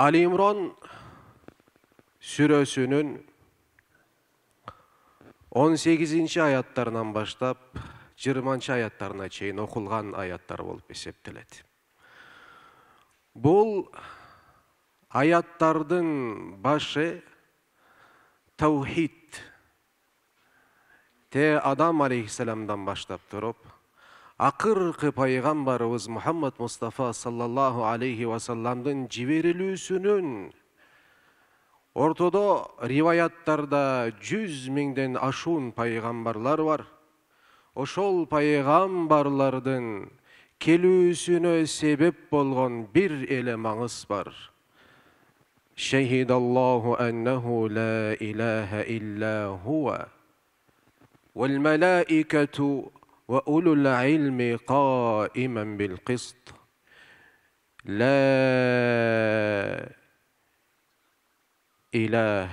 Алимрон İmran 18-ші аяттарынан баштап 20-ші аяттарына чейін, оқылған аяттар болып эсептелет. Бұл аяттардың башы тәухид те адам алейхисаламдан баштап тұрып акыркы пайгамбарыбыз мухаммад мустафа саллаллаху алейхи вассаламдын жиберилүүсүнүн ортодо риваяттарда жүз миңден ашуун пайғамбарлар бар ошол пайғамбарлардың келүүсүнө себеп болған бир эле маңыз бар شهد الله أنه لا إله إلا هو والملائكة واولو العلم قائما بالقسط لا اله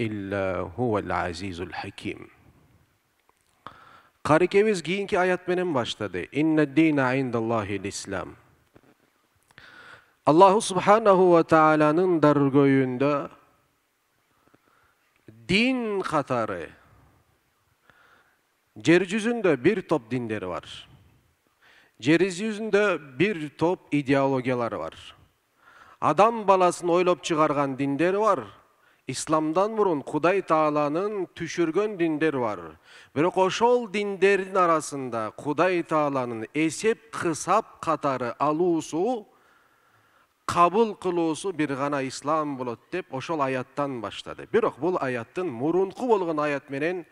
الا هو العزيز الحكيم Qari Keviz giyinki ayet benim başladı. İnne dine indallahil İslam. Allahu Subhanahu ve Taala'nın dargoyunda din katarı, Жер жүзүндө бір топ диндері бар. Жер жүзінде бір топ идеологиялары бар. Адам баласын ойлап шығарған диндер бар. Исламдан мұрын Құдай Тааланың түшірген диндер бар. Бірақ ошол диндердің арасында Құдай Тааланың эсеп қысап қатары алуысу, қабыл кылуусу бір ғана ислам болады деп ошол аяттан баштады. Бірақ бұл аяттың мұрынқы болған аят менен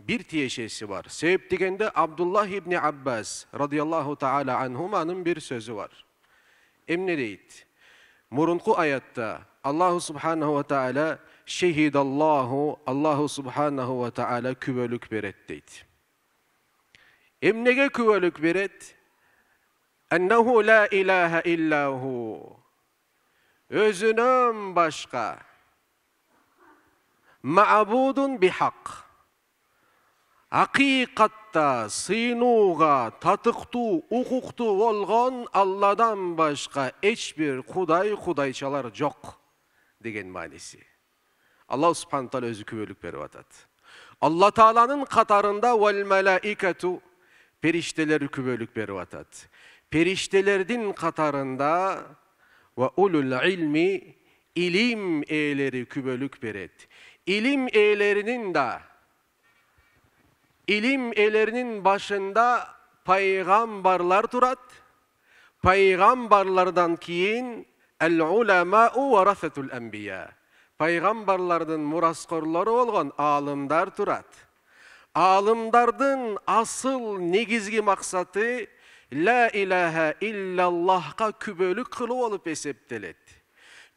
bir tiyişesi var. Sebeptikende Abdullah İbni Abbas radıyallahu taala anhumanın bir sözü var. Emne deyit. Murunku ayatta Allahu subhanahu ve taala şehidallahu Allahu subhanahu ve taala küvelük beret deyit. Emnege küvelük beret ennehu la ilahe illahu özünün başka ma'budun bihak. hak ақиқатта сыйынуға татықту укуктуу болгон алладан башка эч бир кудай кудайчалар жок деген мааниси алла субхана тағала өзі күбөлүк берип атат алла тааланын катарында уал малаикату периштелер күбөлүк берип атат периштелердин катарында ва улул илми илим ээлери күбөлүк берет илим ээлеринин да ilim elerinin başında peygamberler turat, Peygamberlerden kiyin el ulema'u varasetul enbiya. Peygamberlerden muraskorları olgan alımdar turat. Alımdardın asıl negizgi maksatı La ilahe illallah'a kübölük kılı olup esepteledi.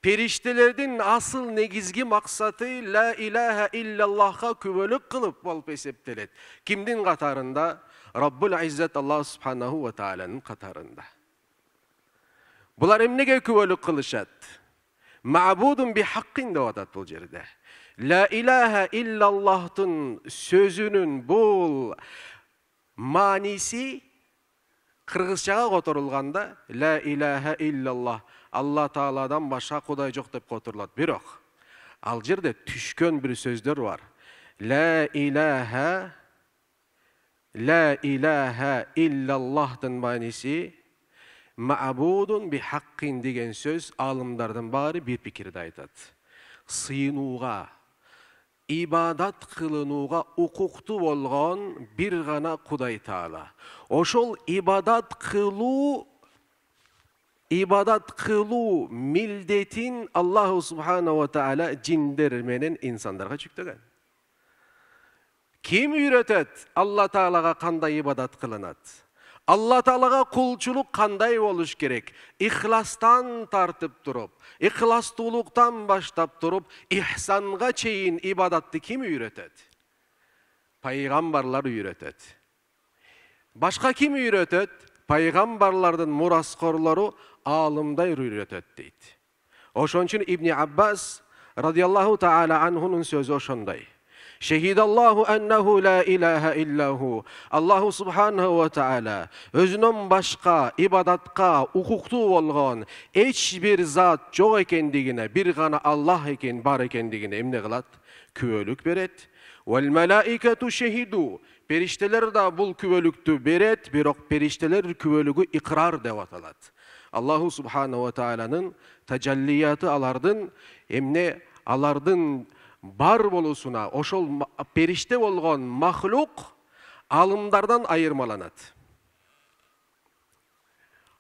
Periştelerin asıl ne negizgi maksatı La ilahe illallah'a küvelik kılıp ol peseptel et. Kimdin katarında? Rabbul İzzet Allah subhanahu ve teala'nın katarında. Bular emnege küvelik kılışat. Ma'budun bi hakkın da vadat bu cerde. La ilahe illallah'tın sözünün bul manisi кыргызчага которулганда ла илаха иллаллах алла тааладан башка кудай жок деп которулат бирок ал жерде түшкөн бир сөздөр бар ла илаха ла илаха иллаллахтын мааниси маабудун бихаккин деген сөз аалымдардын баары бир пикирде айтат сыйынууга ибадат кылынууга укуктуу болгон бир гана кудай таала ошол ибадат кылуу ибадат кылуу милдетин аллаху субханала таала жиндер менен инсандарга жүктөгөн ким үйрөтөт алла таалага кандай ибадат кылынат алла тағалаға құлшылық қандай болуш керек ихластан тартып тұрып ихластулықтан баштап тұрып ихсанға чейін ибадатты кім үйретеді пайғамбарлар үйретеді башқа кім үйретеді пайғамбарлардың мұрасқорлары алымдар үйретеді дейді ошон үчүн ибн аббас радиаллаху тағала анхунун сөзі ошондай. Şehidallahu ennehu la ilahe illahu. Allahu subhanahu ve teala özünün başka ibadatqa hukuklu olgan hiçbir zat yok ekendigine bir gana Allah eken bar ekendigine emne kılat küvölük beret. Vel melaiketu şehidu. Perişteler da bul küvölüktü beret, birok perişteler küvölügü ikrar dev atalat. Allahu Subhanahu ve Teala'nın tecelliyatı alardın, emne alardın бар болуусуна ошол периште болгон махлук алымдардан айырмаланат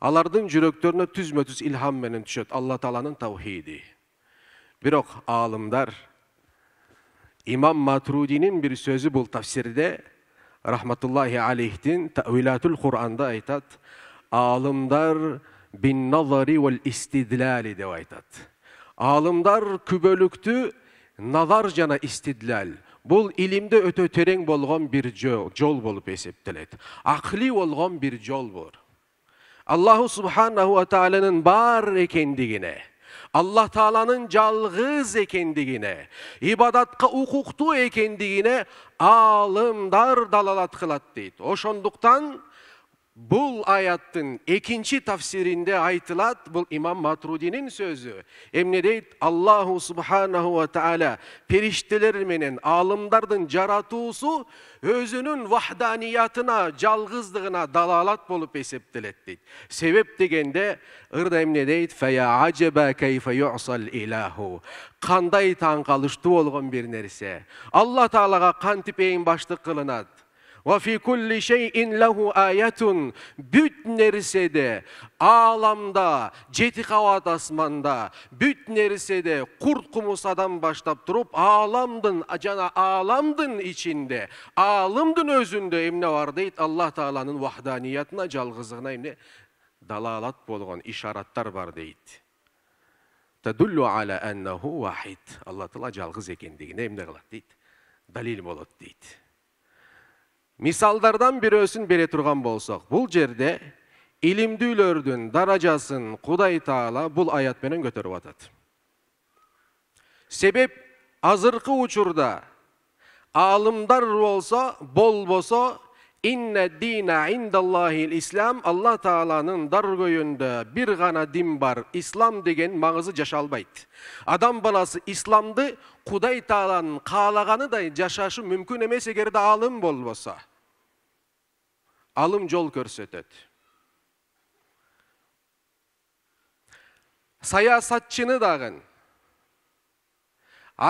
алардын жүрөктөрүнө түзмө түз илхам менен түшөт алла тааланын тавхиди бирок аалымдар имам матрудинин бир сөзү бул тафсирде рахматуллахи алейхтин тавилатул куранда айтат аалымдар бин назари вал деп айтат аалымдар күбөлүктү назар жана истидлал бұл илимде өтө терең болгон бир жол, болып эсептелет ақли болгон бир жол бұл аллаху субханаху ва тағаланың бар екендігіне алла тааланын жалғыз екендігіне ибадатқа укуктуу екендігіне аалымдар далалат кылат дейт ошондуктан бұл аяттың екінші тафсирінде айтылады бұл имам матрудинин сөзі эмне дейт аллаху субханаху ва Тааля периштелер менен аалымдардын жаратуусу өзүнүн вахданиятына жалгыздыгына далалат болуп эсептелет дейт себеп дегенде ырда эмне дейт кандай таң калыштуу болгон бир нерсе алла таалага кантип эйин баштык кылынат وَفِي كُلِّ شَيْءٍ لَهُ آيَةٌ Бүт нерседе, аламда, жеті қават асманда, бүт нерседе, құрт адам баштап тұрып, аламдың, жана аламдың ичинде алымдың өзінде емне бар дейт Аллах Тааланын вахданиятына, жалғызығына емне далалат болған ишараттар бар дейді. Тадуллу әлі әннаху вахид. Алла Таала жалғыз экендигине емне қылады дейді. Далил болот дейді мисалдардан бирөөсүн бере тұрған болсақ. Бұл жерде илимдүүлөрдүн даражасын құдай таала бұл аят менен көтөрүп атат себеп азыркы учурда аалымдар болсо болбосо инна дина индаллахил ислам алла тааланын даргөйүндө бір ғана дин бар ислам деген маңызы жашалбайды. адам баласы исламды тааланың тааланын каалаганыдай жашашы мүмкүн эмес эгерде аалым болбосо алым жол көрсөтөт саясатшыны дағын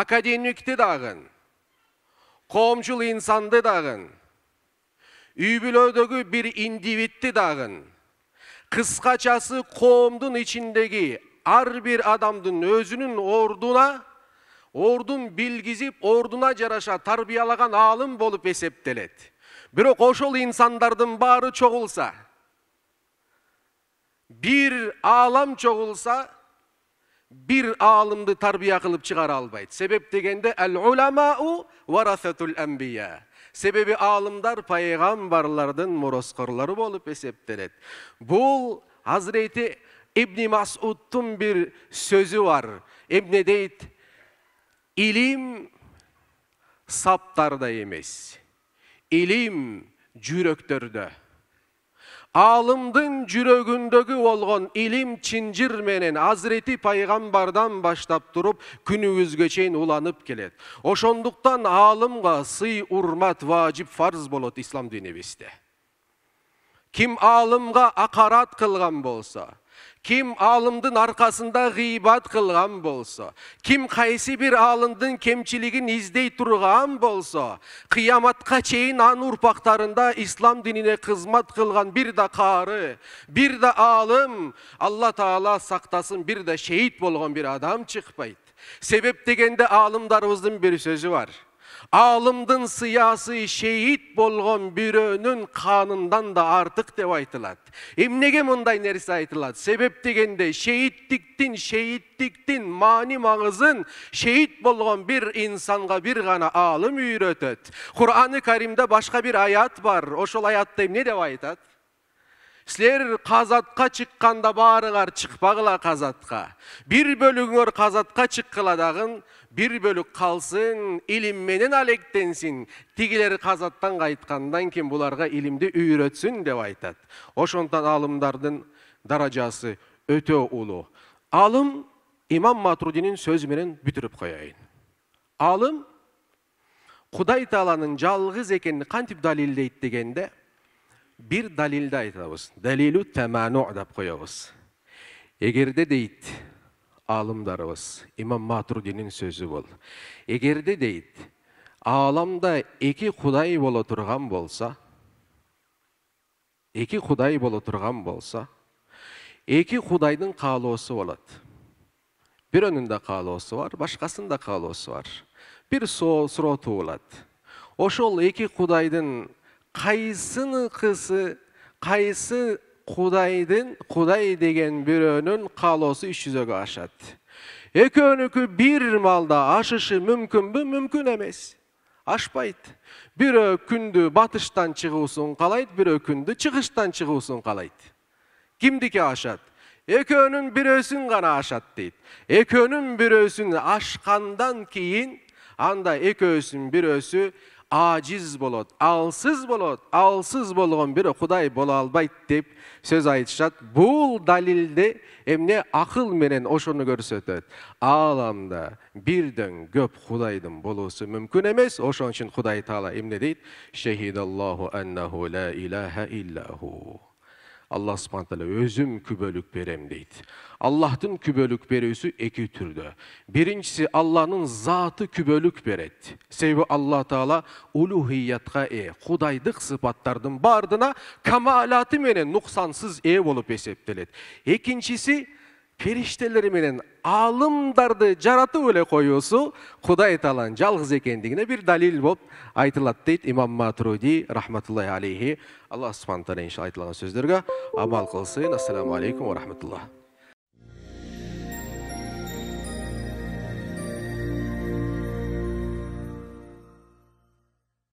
академикті дағын коомчул инсанды дағын үй бүлөдөгү бир индивидти дагы кыскачасы коомдун ичиндеги ар бир адамдын өзүнүн ордуна ордун билгизип ордуна жараша тарбиялаган аалым болуп эсептелет бирок ошол инсандардын баары чогулса бир аалам чогулса бир аалымды тарбия кылып чыгара албайт себеп дегенде әл уламау варасатул әмбия Себебі аалымдар пайгамбарлардын мороскорлору болуп эсептелет бул азирети ибни масудтун бир сөзү бар эмне дейт илим саптарда эмес Илим жүрөктөрдө Алымдың жүрөгүндөгү болгон илим чынжыр менен азирети пайгамбардан баштап туруп күнүбүзгө чейин уланып келет ошондуктан аалымга сый урмат важип фарз болот ислам динибизде ким аалымга акарат кылган болсо ким алымдын арқасында ғибат қылған болса ким қайсы бір алымдын кемчилигин издей турган болса қияматқа чейин анын урпактарында ислам динине кызмат қылған бир да қары, бир да алым алла таала сақтасын бир да шейит болгон бир адам чыкпайт себеп дегенде алымдарыбыздын бир сөзү бар аалымдын сиясы, шейіт болған бирөөнүн қанындан да артық деп айтылат эмнеге мындай нерсе айтылат себеп дегенде шейіттіктин шейіттіктин маани маңызын шейіт болған бір инсанға бір ғана аалым үйрөтөт кураны каримде башка бир аят бар ошол аятта эмне деп айтат силер казатка чыкканда баарыңар чыкпагыла казатка бир бөлүгүңөр казатка чыккыла бір бөлік қалсын илимменен алектенсин тигилер казаттан қайтқандан кийин буларга илимди үйрөтсүн деп айтады. ошондуктан алымдардын даражасы өтө улуу алым имам матрудинин сөзү менен бүтүрүп коеюн алым кудай тааланын жалгыз экенин кантип далилдейт дегенде бир далилди айтабыз далилу таману деп коебуз эгерде дейт алымдарыбыз имам матрудиннин сөзү бул эгерде дейт ааламда эки кудай боло турган болсо эки кудай боло турган болсо эки кудайдын каалоосу болот бирөөнүн да каалоосу бар башкасынын да каалоосу бар бир суроо туулат ошол эки кудайдын кайсыныкысы кайсы құдайдың құдай деген біреунің қалосы үш жүзеге ашады экөөнүкү бір малда ашышы мүмкүнбү мүмкүн эмес ашпайт бирөө күнді батыштан чыгуусун каалайт бирөө күндү чыгыштан чыгуусун каалайт кимдики ашат экөөнүн бирөөсүн гана ашат дейт экөөнүн бирөөсүн ашкандан кийин анда экөөсүн бирөөсү ажиз болот алсыз болот алсыз болгон бирок кудай боло албайт деп сөз айтышат бул далилде эмне акыл менен ошону көрсөтөт ааламда бирден көп кудайдын болуусу мүмкүн эмес ошон үчүн кудай таала эмне дейт Аллаху, аннаху ла илаха илляху алла субхан тағала өзім күбөлік берем дейді аллахтың күбөлік берүүсү екі түрдө Біріншісі алланын заты күбөлік берет себеби алла таала улухиятка ээ кудайдык сыпаттардын баардына камалаты менен нұқсансыз ээ болып эсептелет Екіншісі, периштелер аалымдарды жаратып эле коюусу кудай тааланын жалгыз экендигине бир далил болуп айтылат дейт имам матруди рахматуллахи алейхи алла субхан таала иншалла айтылган сөздөргө амал кылсын ассаламу алейкум ва рахматуллах